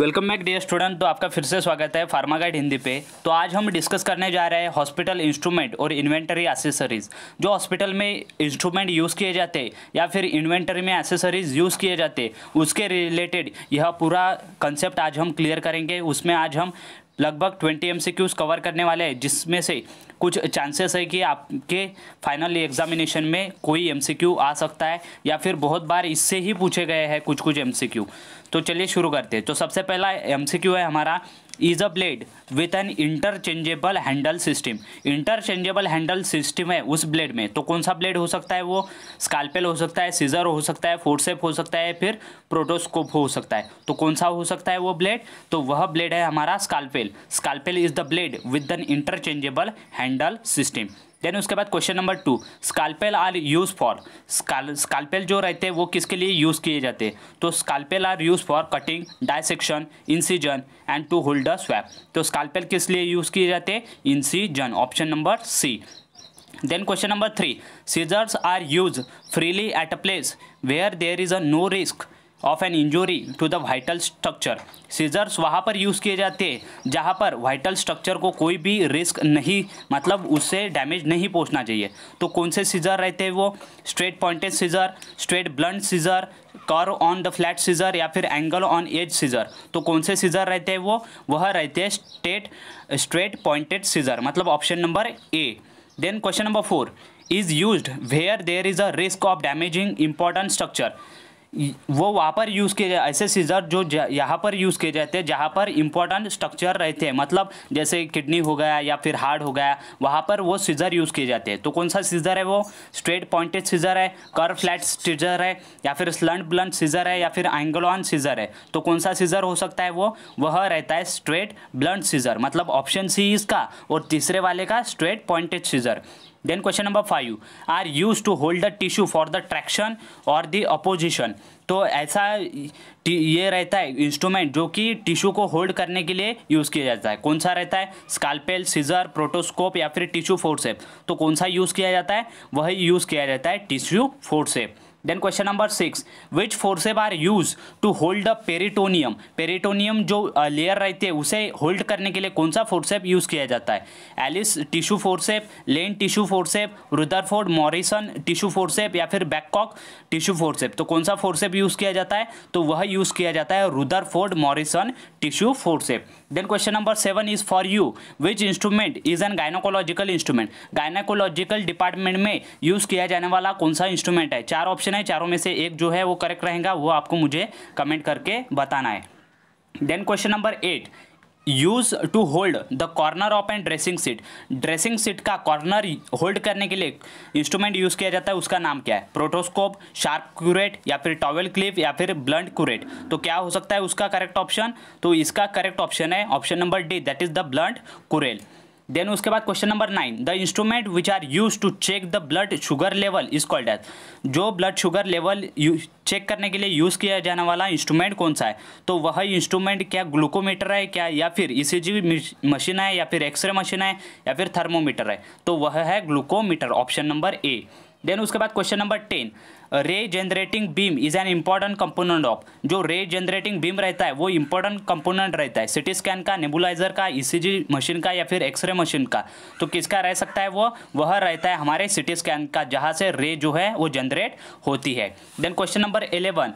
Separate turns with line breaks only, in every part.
welcome back dear student तो आपका फिर से स्वागत है फार्मा गाइड हिंदी पे तो आज हम डिस्कस करने जा रहे हैं हॉस्पिटल इंस्ट्रूमेंट और इन्वेंटरी एसेसरीज जो हॉस्पिटल में इंस्ट्रूमेंट यूज़ किए जाते या फिर इन्वेंटरी में एसेसरीज यूज़ किए जाते उसके रिलेटेड यह पूरा कंसेप्ट आज हम क्लियर करेंगे उसमें आज हम लगभग 20 क्यूज कवर करने वाले हैं जिसमें से कुछ चांसेस है कि आपके फाइनल एग्जामिनेशन में कोई क्यू आ सकता है या फिर बहुत बार इससे ही पूछे गए हैं कुछ कुछ क्यू तो चलिए शुरू करते हैं तो सबसे पहला क्यू है हमारा is a blade with an interchangeable handle system interchangeable handle system है उस ब्लेड में तो कौन सा ब्लेड हो सकता है वो स्काल्पेल हो सकता है सीजर हो सकता है फोर्सेप हो सकता है फिर प्रोटोस्कोप हो सकता है तो कौन सा हो सकता है वो ब्लेड तो वह ब्लेड है हमारा scalpel scalpel is the blade with an interchangeable handle system then उसके बाद question number two scalpel are use for scalpel जो रहते हैं वो किसके लिए यूज़ किए जाते हैं तो scalpel are use for cutting dissection incision and to hold the swab तो स्काल्पेल किस लिए यूज़ किए जाते हैं incision option number C then question number three scissors are use freely at a place where there is a no risk of an injury to the vital structure scissors वहाँ पर use किए जाते हैं जहाँ पर वाइटल स्ट्रक्चर को कोई भी रिस्क नहीं मतलब उससे डैमेज नहीं पहुँचना चाहिए तो कौन से सीजर रहते हैं वो straight pointed scissor straight blunt scissor curved on the flat scissor या फिर एंगल ऑन एज सीजर तो कौन से सीजर रहते हैं वो वह रहते हैं स्ट्रेट स्ट्रेट पॉइंटेड सीजर मतलब option number A then question number four is use where there is a risk of damaging important structure वो वहाँ पर यूज़ किए जाए ऐसे सीजर जो यहाँ पर यूज़ किए जाते हैं जहाँ पर इंपॉर्टेंट स्ट्रक्चर रहते हैं मतलब जैसे किडनी हो गया या फिर हार्ट हो गया वहाँ पर वो सीजर यूज़ किए जाते हैं तो कौन सा सीजर है वो स्ट्रेट पॉइंटेड सीजर है कर फ्लैट सीजर है या फिर स्लंट ब्लंट सीजर है या फिर एंगल ऑन सीजर है तो कौन सा सीजर हो सकता है वो वह रहता है स्ट्रेट ब्लंट सीजर मतलब ऑप्शन सी इसका और तीसरे वाले का straight pointed scissor then question number five are use to hold the tissue for the traction और द अपोजिशन तो ऐसा ये रहता है इंस्ट्रूमेंट जो कि टिश्यू को होल्ड करने के लिए यूज़ किया जाता है कौन सा रहता है स्काल्पेल सीजर प्रोटोस्कोप या फिर टिश्यू फोर्सेप तो कौन सा यूज़ किया जाता है वही यूज़ किया जाता है tissue forcep then question number six which forcep are use to hold a peritoneum peritoneum जो लेयर रहती है उसे होल्ड करने के लिए कौन सा फोर्सेप यूज़ किया जाता है Allis tissue forcep Lane tissue forcep Rutherford Morrison tissue forcep या फिर बैककॉक टिश्यू फोर्सेप तो कौन सा फोर्सेप यूज़ किया जाता है तो वह यूज़ किया जाता है Rutherford Morrison tissue forcep then question number seven is for you which instrument is an gynaecological instrument gynaecological department में यूज किया जाने वाला कौन सा इंस्ट्रूमेंट है चार ऑप्शन है चारों में से एक जो है वो करेक्ट रहेगा वो आपको मुझे कमेंट करके बताना है then question number eight use to hold the corner of and dressing sheet dressing sheet का कॉर्नर होल्ड करने के लिए इंस्ट्रूमेंट यूज किया जाता है उसका नाम क्या है प्रोटोस्कोप शार्प क्यूरेट या फिर टॉवेल क्लिप या फिर ब्लंट क्यूरेट तो क्या हो सकता है उसका करेक्ट ऑप्शन तो इसका करेक्ट ऑप्शन है option number D that is the blunt curette then उसके बाद question number nine the instrument which are use to check the blood sugar level is called as जो ब्लड शुगर लेवल चेक करने के लिए use किया जाने वाला instrument कौन सा है तो वह इंस्ट्रूमेंट क्या ग्लूकोमीटर है क्या या फिर ई सी मशीन है या फिर एक्सरे मशीन है या फिर थर्मोमीटर है तो वह है glucometer option number A then उसके बाद question number ten ray generating beam is an important component of जो रे जनरेटिंग बीम रहता है वो इम्पॉर्टेंट कंपोनेंट रहता है सिटी स्कैन का नेबुलाइजर का ईसीजी e मशीन का या फिर एक्सरे मशीन का तो किसका रह सकता है वो वह रहता है हमारे सिटी स्कैन का जहाँ से रे जो है वो जनरेट होती है then question number eleven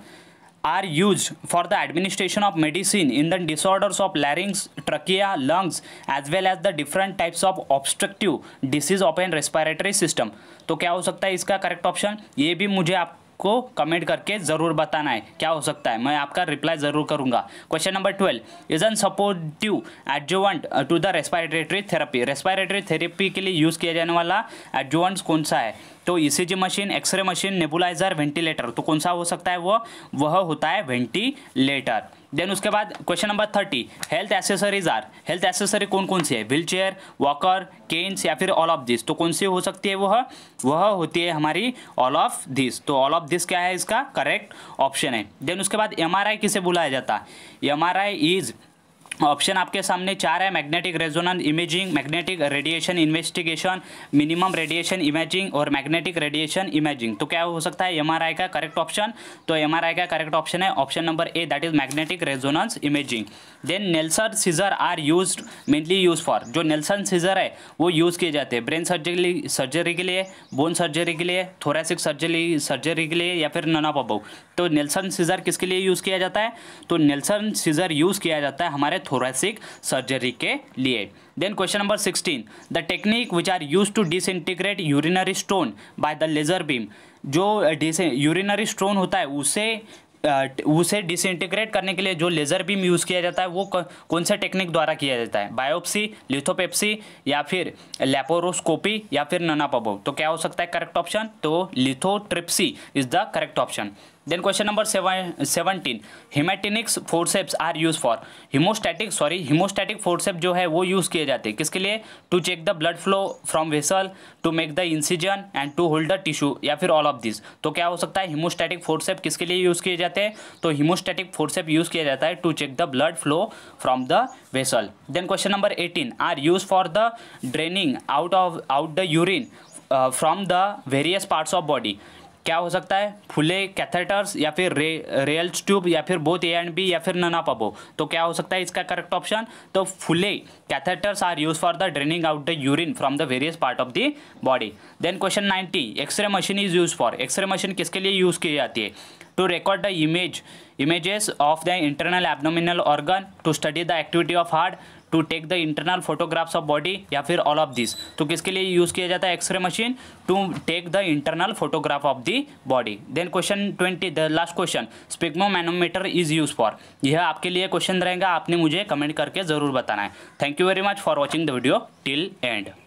are used for the administration of medicine in the disorders of larynx, trachea, lungs as well as the different types of obstructive disease of an respiratory system तो क्या हो सकता है इसका correct option ये भी मुझे आप को कमेंट करके ज़रूर बताना है क्या हो सकता है मैं आपका रिप्लाई ज़रूर करूंगा question number twelve is an supportive adjuvant to the respiratory therapy respiratory therapy के लिए यूज़ किया जाने वाला एडजोवेंट कौन सा है तो ECG machine X-ray machine nebuliser ventilator तो कौन सा हो सकता है वो वह होता है वेंटिलेटर देन उसके बाद question number thirty health accessories are health accessory कौन कौन सी है व्हील चेयर वॉकर केन्स या फिर ऑल ऑफ दिस तो कौन सी हो सकती है वह वह होती है हमारी ऑल ऑफ दिस तो ऑल ऑफ दिस क्या है इसका करेक्ट ऑप्शन है देन उसके बाद एम किसे बुलाया जाता है M R I is option आपके सामने चार है magnetic resonance imaging magnetic radiation investigation minimum radiation imaging और मैग्नेटिक रेडिएशन इमेजिंग तो क्या हो सकता है एमआरआई का करेक्ट ऑप्शन तो एमआरआई का करेक्ट ऑप्शन है option number A that is magnetic resonance imaging then Nelson scissor are use mainly use for जो नेल्सन सीजर है वो यूज़ किए जाते हैं ब्रेन सर्जरी सर्जरी के लिए बोन सर्जरी के लिए थोरेसिक सर्जरी सर्जरी के लिए या फिर नना पबो तो नेल्सन सीजर किसके लिए यूज़ किया जाता है तो नेल्सन सीजर यूज़ किया जाता है हमारे थोरेसिक सर्जरी के लिए then question number sixteen the technique which are use to disintegrate urinary stone by the laser beam जो डिस यूरिनरी स्टोन होता है उसे उसे डिसइंटीग्रेट करने के लिए जो लेज़र बीम यूज़ किया जाता है वो कौन से टेक्निक द्वारा किया जाता है बायोप्सी लिथोपेप्सी या फिर लेपोरोस्कोपी या फिर ननापबो तो क्या हो सकता है करेक्ट ऑप्शन तो lithotripsy is the correct option then question number seven seventeen haematinic forceps are use for haemostatic sorry haemostatic forcep जो है वो यूज़ किए जाते हैं किसके लिए to check the blood flow from vessel to make the incision and to hold the tissue या फिर ऑल ऑफ दिस तो क्या हो सकता है हिमोस्टैटिक फोर्सेप किसके लिए यूज़ किए जाते हैं तो हिमोस्टैटिक फोर्सेप यूज़ किया जाता है to check the blood flow from the vessel then question number eighteen are use for the draining out of out the urine from the various parts of body क्या हो सकता है फुले कैथेटर्स या फिर रे, रेल्स ट्यूब या फिर both A and B या फिर नना पबो तो क्या हो सकता है इसका करेक्ट ऑप्शन तो Foley catheters are use for the draining out the urine from the various part of the body then question ninety X-ray machine is use for X-ray machine किसके लिए यूज़ की जाती है to record the image images of the internal abdominal organ to study the activity of heart to take the internal photographs of body या फिर all of this तो किसके लिए यूज़ किया जाता है X-ray machine to take the internal photograph of the body then question twenty the last question manometer is use for यह आपके लिए क्वेश्चन रहेगा आपने मुझे कमेंट करके ज़रूर बताना है thank you very much for watching the video till and